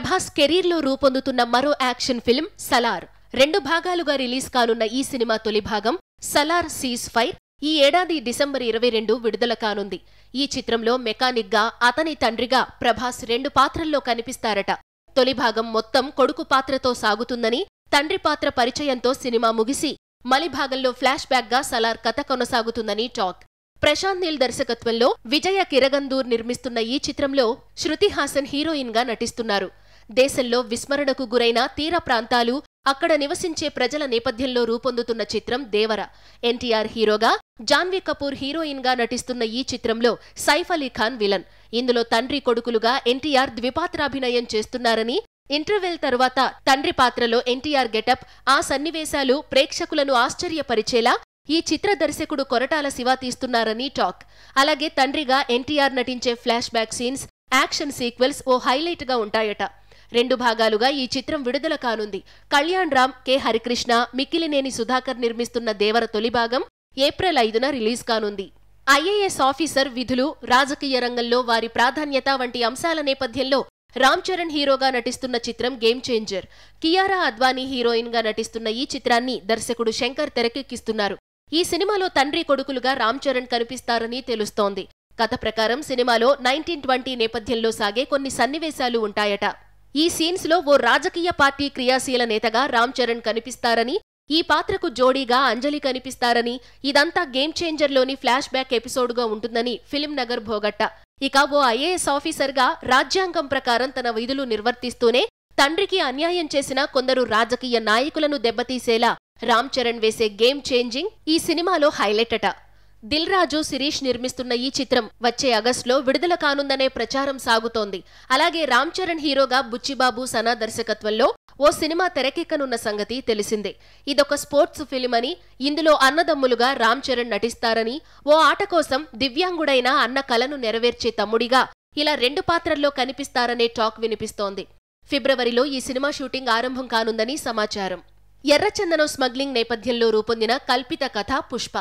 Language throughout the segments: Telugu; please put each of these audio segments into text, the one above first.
ప్రభాస్ కెరీర్ లో రూపొందుతున్న మరో యాక్షన్ ఫిల్మ్ సలార్ రెండు భాగాలుగా రిలీజ్ కానున్న ఈ సినిమా తొలి భాగం సలార్ సీజ్ ఫైర్ ఈ ఏడాది డిసెంబర్ ఇరవై రెండు విడుదల కానుంది ఈ చిత్రంలో మెకానిక్గా అతని తండ్రిగా ప్రభాస్ రెండు పాత్రల్లో కనిపిస్తారట తొలి భాగం మొత్తం కొడుకు పాత్రతో సాగుతుందని తండ్రి పాత్ర పరిచయంతో సినిమా ముగిసి మలి భాగంలో ఫ్లాష్ బ్యాక్గా సలార్ కథ కొనసాగుతుందని టాక్ ప్రశాంత్ నీల్ దర్శకత్వంలో విజయ కిరగందూర్ నిర్మిస్తున్న ఈ చిత్రంలో శృతిహాసన్ హీరోయిన్ హీరోయిన్గా నటిస్తున్నారు దేశంలో విస్మరణకు గురైన తీర ప్రాంతాలు అక్కడ నివసించే ప్రజల నేపథ్యంలో రూపొందుతున్న చిత్రం దేవర ఎన్టీఆర్ హీరోగా జాన్వీ కపూర్ హీరోయిన్ గా నటిస్తున్న ఈ చిత్రంలో సైఫ్ అలీ ఖాన్ విలన్ ఇందులో తండ్రి కొడుకులుగా ఎన్టీఆర్ ద్విపాత్రాభినయం చేస్తున్నారని ఇంటర్వెల్ తర్వాత తండ్రి పాత్రలో ఎన్టీఆర్ గెటప్ ఆ సన్నివేశాలు ప్రేక్షకులను ఆశ్చర్యపరిచేలా ఈ చిత్ర దర్శకుడు కొరటాల శివ తీస్తున్నారని టాక్ అలాగే తండ్రిగా ఎన్టీఆర్ నటించే flashback scenes action sequels ఓ హైలైట్ గా ఉంటాయట రెండు భాగాలుగా ఈ చిత్రం విడుదల కానుంది కళ్యాణ్ రామ్ కె హరికృష్ణ మిక్కిలినేని సుధాకర్ నిర్మిస్తున్న దేవర తొలి భాగం ఏప్రిల్ ఐదున రిలీజ్ కానుంది ఐఏఎస్ ఆఫీసర్ విధులు రాజకీయ రంగంలో వారి ప్రాధాన్యత వంటి అంశాల నేపథ్యంలో రామ్ చరణ్ హీరోగా నటిస్తున్న చిత్రం game changer Kiara Advani heroine గా నటిస్తున్న ఈ చిత్రాన్ని దర్శకుడు శంకర్ తెరకెక్కిస్తున్నారు ఈ సినిమాలో తండ్రి కొడుకులుగా రామ్ చరణ్ కనిపిస్తారని తెలుస్తోంది కథ ప్రకారం సినిమాలో నైన్టీన్ ట్వంటీ నేపథ్యంలో సాగే కొన్ని సన్నివేశాలు ఉంటాయట ఈ సీన్స్ లో ఓ రాజకీయ పార్టీ క్రియాశీల నేతగా రామ్ చరణ్ కనిపిస్తారని ఈ పాత్రకు జోడీగా అంజలి కనిపిస్తారని ఇదంతా గేమ్ చేంజర్లోని ఫ్లాష్ బ్యాక్ ఎపిసోడ్గా ఉంటుందని ఫిలిం నగర్ భోగట్ట ఇక ఓ ఐఏఎస్ ఆఫీసర్గా రాజ్యాంగం ప్రకారం తన విధులు నిర్వర్తిస్తూనే తండ్రికి అన్యాయం చేసిన కొందరు రాజకీయ నాయకులను దెబ్బతీసేలా రామ్ చరణ్ వేసే గేమ్ చేంజింగ్ ఈ సినిమాలో హైలైట్ అట దిల్ రాజు శిరీష్ నిర్మిస్తున్న ఈ చిత్రం వచ్చే ఆగస్టులో విడుదల కానుందనే ప్రచారం సాగుతోంది అలాగే రామ్ చరణ్ హీరోగా బుచ్చిబాబు సనా దర్శకత్వంలో ఓ సినిమా తెరకెక్కనున్న సంగతి తెలిసిందే ఇదొక స్పోర్ట్స్ ఫిలిం అని ఇందులో అన్నదమ్ములుగా రామ్ చరణ్ నటిస్తారని ఓ ఆట కోసం దివ్యాంగుడైన అన్న కలను నెరవేర్చే తమ్ముడిగా ఇలా రెండు పాత్రల్లో కనిపిస్తారనే టాక్ వినిపిస్తోంది ఫిబ్రవరిలో ఈ సినిమా షూటింగ్ ఆరంభం కానుందని సమాచారం ఎర్రచందనం స్మగ్లింగ్ నేపథ్యంలో రూపొందిన కల్పిత కథ పుష్ప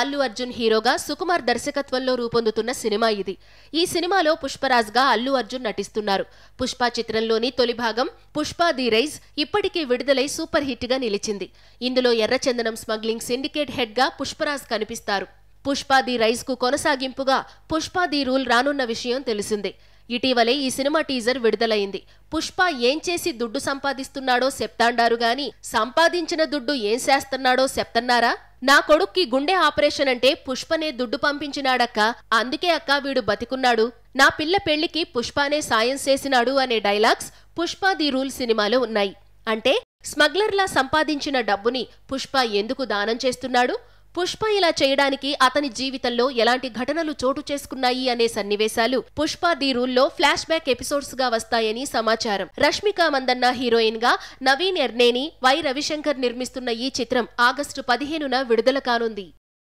అల్లు అర్జున్ హీరోగా సుకుమార్ దర్శకత్వంలో రూపొందుతున్న సినిమా ఇది ఈ సినిమాలో పుష్పరాజ్గా అల్లు అర్జున్ నటిస్తున్నారు పుష్ప చిత్రంలోని తొలి భాగం పుష్ప ది రైజ్ ఇప్పటికే విడుదలై సూపర్ హిట్గా నిలిచింది ఇందులో ఎర్రచందనం స్మగ్లింగ్ సిండికేట్ హెడ్గా పుష్పరాజ్ కనిపిస్తారు పుష్ప ది రైజ్కు కొనసాగింపుగా పుష్ప ది రూల్ రానున్న విషయం తెలిసిందే ఇటీవలే ఈ సినిమా టీజర్ విడుదలైంది పుష్ప ఏం చేసి దుడ్డు సంపాదిస్తున్నాడో చెప్తాండారు గాని సంపాదించిన దుడ్డు ఏం చేస్తున్నాడో చెప్తన్నారా నా కొడుక్కి గుండె ఆపరేషన్ అంటే పుష్పనే దుడ్డు పంపించినాడక్క అందుకే అక్క వీడు బతికున్నాడు నా పిల్ల పెళ్లికి పుష్పనే సాయం చేసినాడు అనే డైలాగ్స్ పుష్ప ది రూల్ సినిమాలో ఉన్నాయి అంటే స్మగ్లర్లా సంపాదించిన డబ్బుని పుష్ప ఎందుకు దానం చేస్తున్నాడు పుష్ప ఇలా చేయడానికి అతని జీవితంలో ఎలాంటి ఘటనలు చోటు చేసుకున్నాయి అనే సన్నివేశాలు పుష్ప ది రూల్లో ఫ్లాష్ బ్యాక్ ఎపిసోడ్స్ గా వస్తాయని సమాచారం రష్మిక మందన్న హీరోయిన్ గా నవీన్ ఎర్నేని వై రవిశంకర్ నిర్మిస్తున్న ఈ చిత్రం ఆగస్టు పదిహేనున విడుదల కానుంది